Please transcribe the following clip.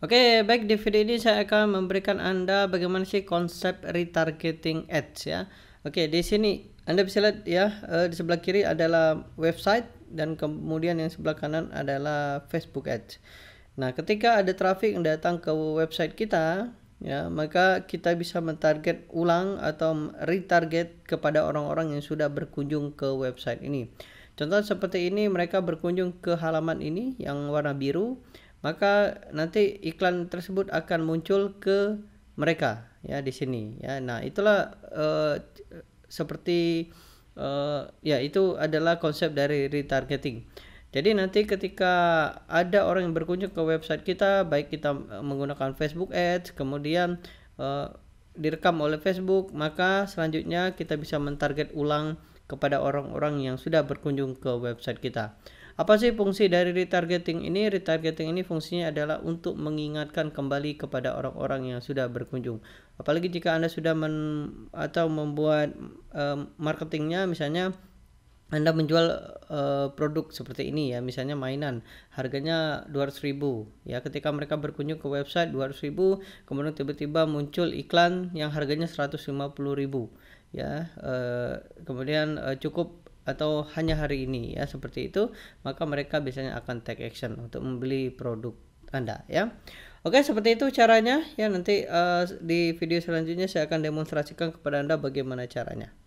Oke, okay, baik di video ini saya akan memberikan Anda bagaimana sih konsep retargeting ads ya. Oke, okay, di sini Anda bisa lihat ya, eh, di sebelah kiri adalah website dan kemudian yang sebelah kanan adalah Facebook ads. Nah, ketika ada traffic yang datang ke website kita, ya, maka kita bisa mentarget ulang atau retarget kepada orang-orang yang sudah berkunjung ke website ini. Contoh seperti ini, mereka berkunjung ke halaman ini yang warna biru maka nanti iklan tersebut akan muncul ke mereka ya di sini ya nah itulah uh, seperti uh, ya itu adalah konsep dari retargeting jadi nanti ketika ada orang yang berkunjung ke website kita baik kita eh, menggunakan Facebook Ads kemudian uh, direkam oleh Facebook maka selanjutnya kita bisa mentarget ulang kepada orang-orang yang sudah berkunjung ke website kita apa sih fungsi dari retargeting ini? Retargeting ini fungsinya adalah untuk mengingatkan kembali kepada orang-orang yang sudah berkunjung. Apalagi jika Anda sudah men atau membuat um, marketingnya misalnya anda menjual uh, produk seperti ini ya, misalnya mainan, harganya 200.000 ya. Ketika mereka berkunjung ke website 200.000, kemudian tiba-tiba muncul iklan yang harganya 150.000 ya. Uh, kemudian uh, cukup atau hanya hari ini ya seperti itu maka mereka biasanya akan take action untuk membeli produk Anda ya. Oke, seperti itu caranya ya nanti uh, di video selanjutnya saya akan demonstrasikan kepada Anda bagaimana caranya.